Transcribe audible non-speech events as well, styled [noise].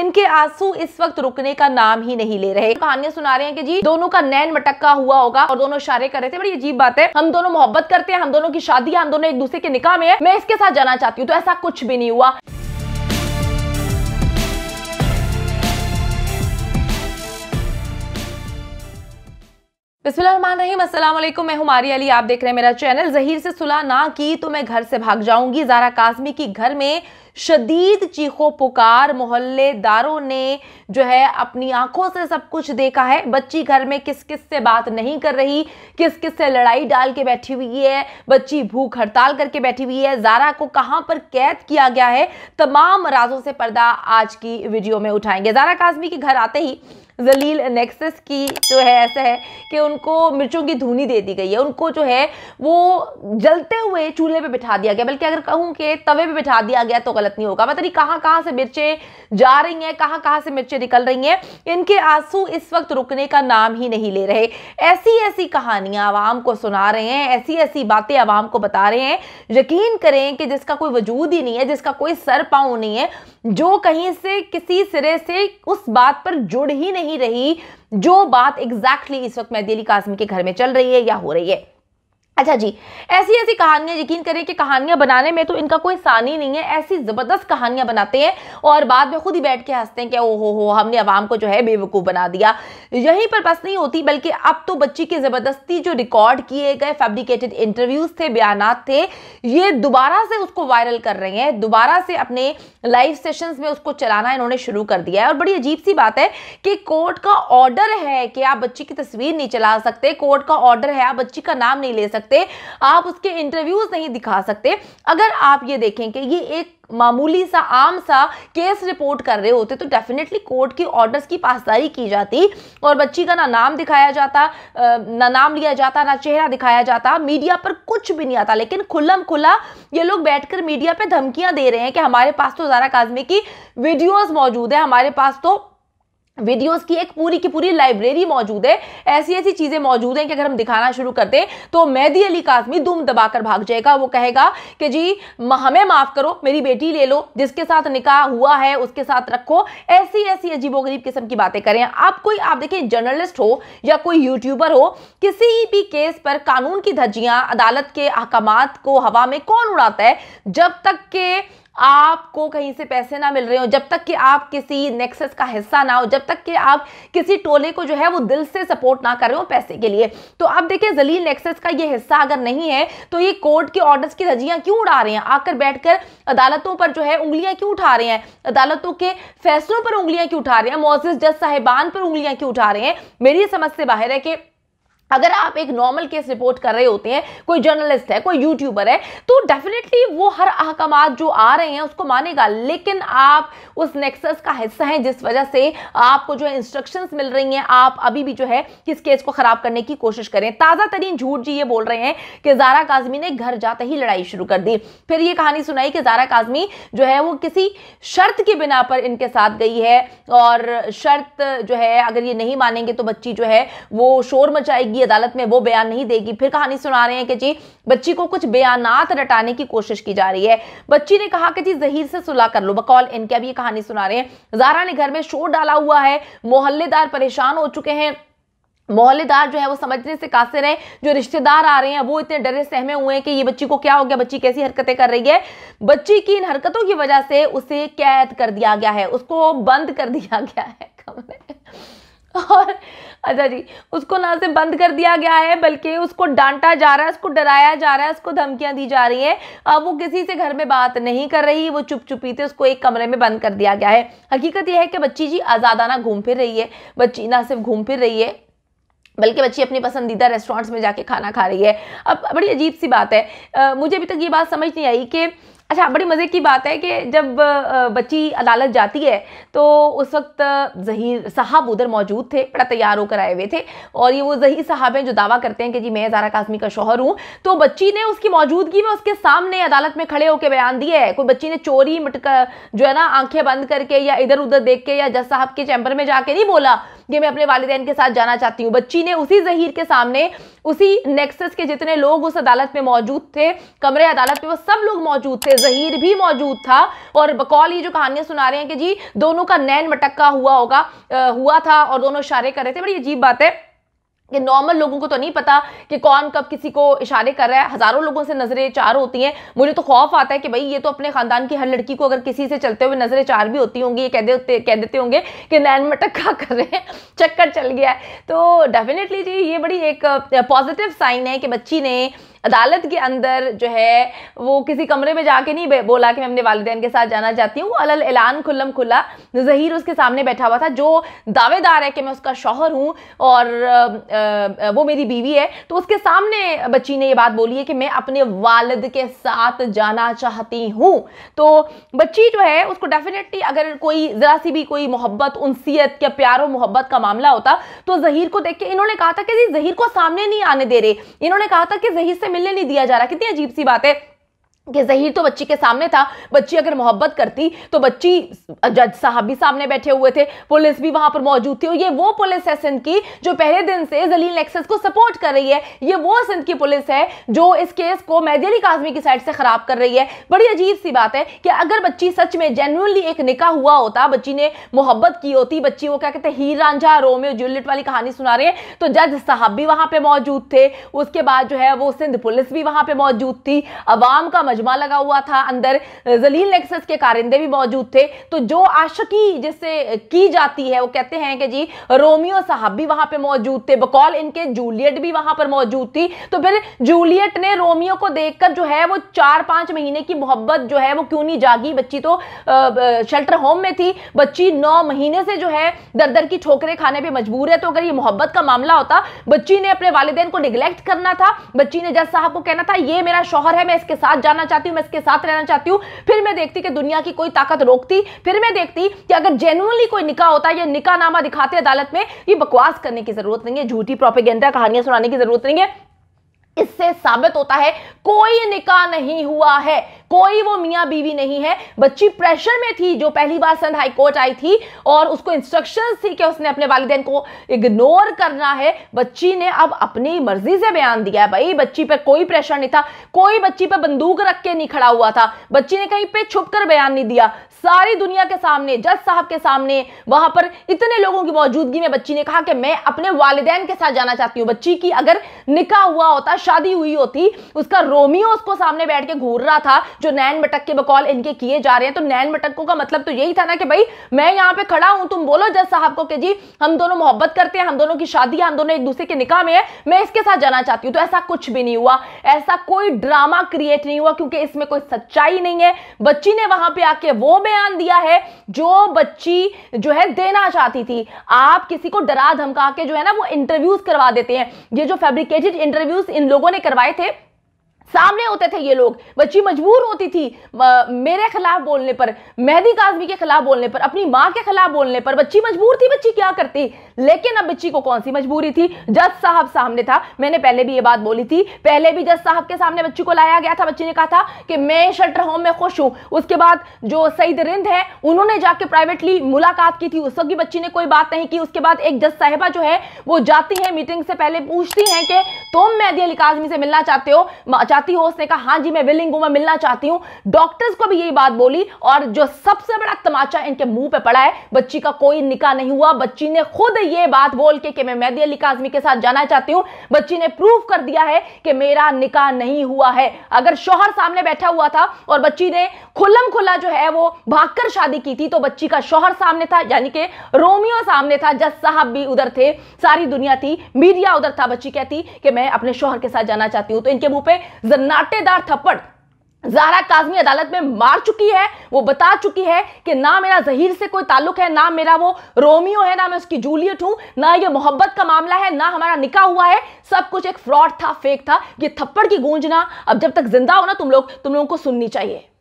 इनके आंसू इस वक्त रुकने का नाम ही नहीं ले रहे कहानियां सुना रहे हैं कि जी दोनों का नैन मटक्का हुआ होगा और दोनों इशारे कर रहे थे बड़ी अजीब बात है हम दोनों मोहब्बत करते हैं हम दोनों की शादी हम दोनों एक दूसरे के निकाह में है मैं इसके साथ जाना चाहती हूँ तो ऐसा कुछ भी नहीं हुआ बिस्मिल्लाह रहीम अस्सलाम वालेकुम मैं मारी अली आप देख रहे हैं मेरा चैनल जहीर से सुलह ना की तो मैं घर से भाग जाऊंगी जारा काजमी की घर में शदीद चीखों पुकार मोहल्लेदारों ने जो है अपनी आंखों से सब कुछ देखा है बच्ची घर में किस किस से बात नहीं कर रही किस किस से लड़ाई डाल के बैठी हुई है बच्ची भूख हड़ताल करके बैठी हुई है जारा को कहाँ पर कैद किया गया है तमाम राजों से पर्दा आज की वीडियो में उठाएंगे जारा काजमी के घर आते ही जलील नेक्सस की जो है ऐसा है कि उनको मिर्चों की धुनी दे दी गई है उनको जो है वो जलते हुए चूल्हे पे बिठा दिया गया बल्कि अगर कहूँ कि तवे पे बिठा दिया गया तो गलत गलत नहीं होगा पता नहीं कहाँ कहाँ से मिर्चें जा रही हैं कहाँ कहाँ से मिर्चें निकल रही हैं इनके आंसू इस वक्त रुकने का नाम ही नहीं ले रहे ऐसी ऐसी कहानियां आवाम को सुना रहे हैं ऐसी ऐसी बातें आवाम को बता रहे हैं यकीन करें कि जिसका कोई वजूद ही नहीं है जिसका कोई सर पाँव नहीं है जो कहीं से किसी सिरे से उस बात पर जुड़ ही नहीं रही जो बात एग्जैक्टली exactly इस वक्त मेहदी अली कासमी के घर में चल रही है या हो रही है अच्छा जी ऐसी ऐसी कहानियां यकीन करें कि कहानियां बनाने में तो इनका कोई सानी नहीं है ऐसी ज़बरदस्त कहानियां बनाते हैं और बाद में खुद ही बैठ के हंसते हैं कि ओ हो हो हमने आवाम को जो है बेवकूफ़ बना दिया यहीं पर बस नहीं होती बल्कि अब तो बच्ची की ज़बरदस्ती जो रिकॉर्ड किए गए फैब्रिकेटेड इंटरव्यूज़ थे बयान थे ये दोबारा से उसको वायरल कर रहे हैं दोबारा से अपने लाइव सेशंस में उसको चलाना इन्होंने शुरू कर दिया है और बड़ी अजीब सी बात है कि कोर्ट का ऑर्डर है कि आप बच्ची की तस्वीर नहीं चला सकते कोर्ट का ऑर्डर है आप बच्ची का नाम नहीं ले सकते सकते आप उसके इंटरव्यूज नहीं दिखा सकते अगर आप ये देखें कि ये एक मामूली सा आम सा केस रिपोर्ट कर रहे होते तो डेफिनेटली कोर्ट की ऑर्डर्स की पासदारी की जाती और बच्ची का ना नाम दिखाया जाता ना नाम लिया जाता ना चेहरा दिखाया जाता मीडिया पर कुछ भी नहीं आता लेकिन खुलम खुला ये लोग बैठकर मीडिया पे धमकियां दे रहे हैं कि हमारे पास तो जारा काजमी की वीडियोस मौजूद है हमारे पास तो वीडियोस की एक पूरी की पूरी लाइब्रेरी मौजूद है ऐसी ऐसी चीज़ें मौजूद हैं कि अगर हम दिखाना शुरू कर दें तो मेहदी अली कासमी दुम दबाकर भाग जाएगा वो कहेगा कि जी हमें माफ़ करो मेरी बेटी ले लो जिसके साथ निकाह हुआ है उसके साथ रखो ऐसी ऐसी अजीबोगरीब किस्म की बातें करें आप कोई आप देखिए जर्नलिस्ट हो या कोई यूट्यूबर हो किसी भी केस पर कानून की धज्जियाँ अदालत के अहकाम को हवा में कौन उड़ाता है जब तक के आपको कहीं से पैसे ना मिल रहे हो जब तक कि आप किसी नेक्सेस का हिस्सा ना हो जब तक कि आप किसी टोले को जो है वो दिल से सपोर्ट ना कर रहे हो पैसे के लिए तो आप देखिए जलील नेक्सेस का ये हिस्सा अगर नहीं है तो ये कोर्ट के ऑर्डर्स की धजियां क्यों उड़ा रहे हैं आकर बैठकर अदालतों पर जो है उंगलियां क्यों उठा रहे हैं अदालतों के फैसलों पर उंगलियां क्यों उठा रहे हैं मोजिस जज साहिबान पर उंगलियां क्यों उठा रहे हैं मेरी समझ से बाहर है कि अगर आप एक नॉर्मल केस रिपोर्ट कर रहे होते हैं कोई जर्नलिस्ट है कोई यूट्यूबर है तो डेफिनेटली वो हर अहकाम जो आ रहे हैं उसको मानेगा लेकिन आप उस नेक्सस का हिस्सा हैं जिस वजह से आपको जो है इंस्ट्रक्शंस मिल रही हैं आप अभी भी जो है इस केस को ख़राब करने की कोशिश करें ताज़ा तरीन झूठ जी ये बोल रहे हैं कि जारा काजमी ने घर जाते ही लड़ाई शुरू कर दी फिर ये कहानी सुनाई कि जारा काजमी जो है वो किसी शर्त की बिना पर इनके साथ गई है और शर्त जो है अगर ये नहीं मानेंगे तो बच्ची जो है वो शोर मचाएगी देगी अदालत में वो बयान नहीं देगी फिर कहानी सुना रहे हैं कि जी बच्ची को कुछ बयानात रटाने की कोशिश की जा रही है बच्ची ने कहा कि जी जहीर से सुलह कर लो बकौल इनके अभी ये कहानी सुना रहे हैं जारा ने घर में शोर डाला हुआ है मोहल्लेदार परेशान हो चुके हैं मोहल्लेदार जो है वो समझने से कासिर हैं जो रिश्तेदार आ रहे हैं वो इतने डरे सहमे हुए हैं कि ये बच्ची को क्या हो गया बच्ची कैसी हरकतें कर रही है बच्ची की इन हरकतों की वजह से उसे कैद कर दिया गया है उसको बंद कर दिया गया है कमरे और अच्छा जी उसको ना सिर्फ बंद कर दिया गया है बल्कि उसको डांटा जा रहा है उसको डराया जा रहा है उसको धमकियां दी जा रही हैं अब वो किसी से घर में बात नहीं कर रही वो चुप चुपी थे उसको एक कमरे में बंद कर दिया गया है हकीकत यह है कि बच्ची जी आज़ादाना घूम फिर रही है बच्ची ना सिर्फ घूम फिर रही है बल्कि बच्ची अपनी पसंदीदा रेस्टोरेंट्स में जाके खाना खा रही है अब बड़ी अजीब सी बात है आ, मुझे अभी तक ये बात समझ नहीं आई कि अच्छा बड़ी मज़े की बात है कि जब बच्ची अदालत जाती है तो उस वक्त जहीर साहब उधर मौजूद थे बड़ा तैयार होकर आए हुए थे और ये वो जहीर साहब हैं जो दावा करते हैं कि जी मैं ज़ारा कासमी का शोहर हूँ तो बच्ची ने उसकी मौजूदगी में उसके सामने अदालत में खड़े होकर बयान दिया है कोई बच्ची ने चोरी मटका जो है ना आंखें बंद करके या इधर उधर देख के या जज साहब के चैम्बर में जाके नहीं बोला कि मैं अपने वालदेन के साथ जाना चाहती हूँ बच्ची ने उसी जहीर के सामने उसी नेक्सस के जितने लोग उस अदालत में मौजूद थे कमरे अदालत में वो सब लोग मौजूद थे जहीर भी मौजूद था और बकौल ये जो कहानियां सुना रहे हैं कि जी दोनों का नैन मटक्का हुआ होगा हुआ था और दोनों इशारे कर रहे थे बड़ी अजीब बात है कि नॉर्मल लोगों को तो नहीं पता कि कौन कब किसी को इशारे कर रहा है हज़ारों लोगों से नज़रें चार होती हैं मुझे तो खौफ आता है कि भाई ये तो अपने ख़ानदान की हर लड़की को अगर किसी से चलते हुए नज़रें चार भी होती होंगी ये कह देते कह देते होंगे कि नैन मटक क्या कर रहे हैं [laughs] चक्कर चल गया है तो डेफिनेटली जी ये बड़ी एक पॉजिटिव साइन है कि बच्ची ने अदालत के अंदर जो है वो किसी कमरे में जाके नहीं बोला कि मैं अपने वालदेन के साथ जाना चाहती हूँ अलल ऐलान खुल्लम खुला जहीर उसके सामने बैठा हुआ था जो दावेदार है कि मैं उसका शौहर हूँ और वो मेरी बीवी है तो उसके सामने बच्ची ने ये बात बोली है कि मैं अपने वालद के साथ जाना चाहती हूँ तो बच्ची जो है उसको डेफिनेटली अगर कोई ज़रा सी भी कोई मोहब्बत उनसीत या प्यार और मोहब्बत का मामला होता तो जहीर को देख के इन्होंने कहा था कि जी जहीर को सामने नहीं आने दे रहे इन्होंने कहा था कि जहीर से मिलने नहीं दिया जा रहा कितनी अजीब सी बात है कि जहीर तो बच्ची के सामने था बच्ची अगर मोहब्बत करती तो बच्ची जज साहब भी सामने बैठे हुए थे पुलिस भी वहां पर मौजूद थी और ये वो पुलिस है सिंध की जो पहले दिन से जलील नेक्सस को सपोर्ट कर रही है ये वो सिंध की पुलिस है जो इस केस को मेहदी काजमी की साइड से खराब कर रही है बड़ी अजीब सी बात है कि अगर बच्ची सच में जेनुअनली एक निका हुआ होता बच्ची ने मोहब्बत की होती बच्ची वो क्या कहते हैं हीर रांझा रोमे जूलियट वाली कहानी सुना रहे हैं तो जज साहब भी वहां पर मौजूद थे उसके बाद जो है वो सिंध पुलिस भी वहां पर मौजूद थी अवाम का अजमा लगा हुआ था अंदर जलील नेक्सस के कारिंदे भी मौजूद थे तो जो आशकी जिससे की जाती है वो कहते हैं कि जी रोमियो साहब भी वहां पे मौजूद थे बकौल इनके जूलियट भी वहां पर मौजूद थी तो फिर जूलियट ने रोमियो को देखकर जो है वो चार पांच महीने की मोहब्बत जो है वो क्यों नहीं जागी बच्ची तो शेल्टर होम में थी बच्ची नौ महीने से जो है दर दर की ठोकरें खाने पर मजबूर है तो अगर ये मोहब्बत का मामला होता बच्ची ने अपने वालदेन को निगलेक्ट करना था बच्ची ने जज साहब को कहना था ये मेरा शोहर है मैं इसके साथ जाना चाहती हूँ मैं इसके साथ रहना चाहती हूँ फिर मैं देखती कि दुनिया की कोई ताकत रोकती फिर मैं देखती कि अगर जेनुअनली कोई निका होता है या नामा दिखाते अदालत में ये बकवास करने की जरूरत नहीं है झूठी प्रोपेगेंडा कहानियां सुनाने की जरूरत नहीं है इससे साबित होता है कोई निका नहीं हुआ है कोई वो मियाँ बीवी नहीं है बच्ची प्रेशर में थी जो पहली बार सिंध हाईकोर्ट आई थी और उसको इंस्ट्रक्शन थी कि उसने अपने वालदेन को इग्नोर करना है बच्ची ने अब अपनी मर्जी से बयान दिया है भाई बच्ची पर कोई प्रेशर नहीं था कोई बच्ची पर बंदूक रख के नहीं खड़ा हुआ था बच्ची ने कहीं पे छुप कर बयान नहीं दिया सारी दुनिया के सामने जज साहब के सामने वहां पर इतने लोगों की मौजूदगी में बच्ची ने कहा कि मैं अपने वालदेन के साथ जाना चाहती हूँ बच्ची की अगर निका हुआ होता शादी हुई होती उसका रोमियो उसको सामने बैठ के घूर रहा था जो नैन मटक के बकौल इनके किए जा रहे हैं तो नैन मटकों का मतलब तो यही था ना कि भाई मैं यहाँ पे खड़ा हूँ तुम बोलो जज साहब को कि जी हम दोनों मोहब्बत करते हैं हम दोनों की शादी है हम दोनों एक दूसरे के निकाह में है मैं इसके साथ जाना चाहती हूँ तो ऐसा कुछ भी नहीं हुआ ऐसा कोई ड्रामा क्रिएट नहीं हुआ क्योंकि इसमें कोई सच्चाई नहीं है बच्ची ने वहां पर आके वो बयान दिया है जो बच्ची जो है देना चाहती थी आप किसी को डरा धमका के जो है ना वो इंटरव्यूज करवा देते हैं ये जो फैब्रिकेटेड इंटरव्यूज इन लोगों ने करवाए थे सामने होते थे ये लोग बच्ची मजबूर होती थी मेरे खिलाफ बोलने पर मेहदी काजमी के खिलाफ बोलने पर अपनी माँ के खिलाफ बोलने पर बच्ची मजबूर थी बच्ची क्या करती लेकिन अब बच्ची को कौन सी मजबूरी थी जज साहब सामने था मैंने पहले भी ये बात बोली थी पहले भी जज साहब के सामने बच्ची को लाया गया था बच्ची ने कहा था कि मैं शटर होम में खुश हूँ उसके बाद जो सईद रिंद है उन्होंने जाके प्राइवेटली मुलाकात की थी उस वक्त भी बच्ची ने कोई बात नहीं की उसके बाद एक जज साहिबा जो है वो जाती है मीटिंग से पहले पूछती है कि तुम मेहदी अली काजमी से मिलना चाहते हो चाहती हो उसने कहा हाँ जी मैं विलिंग हूं मैं मिलना चाहती हूं डॉक्टर्स को भी यही बात बोली और जो सबसे बड़ा तमाचा इनके मुंह पे पड़ा है बच्ची का कोई निका नहीं हुआ बच्ची ने खुद ये बात बोल के कि मैं मैदी अली काजमी के साथ जाना चाहती हूँ बच्ची ने प्रूव कर दिया है कि मेरा निका नहीं हुआ है अगर शोहर सामने बैठा हुआ था और बच्ची ने खुल्लम खुला जो है वो भागकर शादी की थी तो बच्ची का शोहर सामने था यानी कि रोमियो सामने था जज साहब भी उधर थे सारी दुनिया थी मीडिया उधर था बच्ची कहती कि मैं अपने शोहर के साथ जाना चाहती हूं तो इनके मुंह पे जन्नाटेदार थप्पड़ जारा काजमी अदालत में मार चुकी है वो बता चुकी है कि ना मेरा जहीर से कोई ताल्लुक है ना मेरा वो रोमियो है ना मैं उसकी जूलियट हूं ना ये मोहब्बत का मामला है ना हमारा निकाह हुआ है सब कुछ एक फ्रॉड था फेक था ये थप्पड़ की गूंजना अब जब तक जिंदा हो ना तुम लोग तुम लोगों को सुननी चाहिए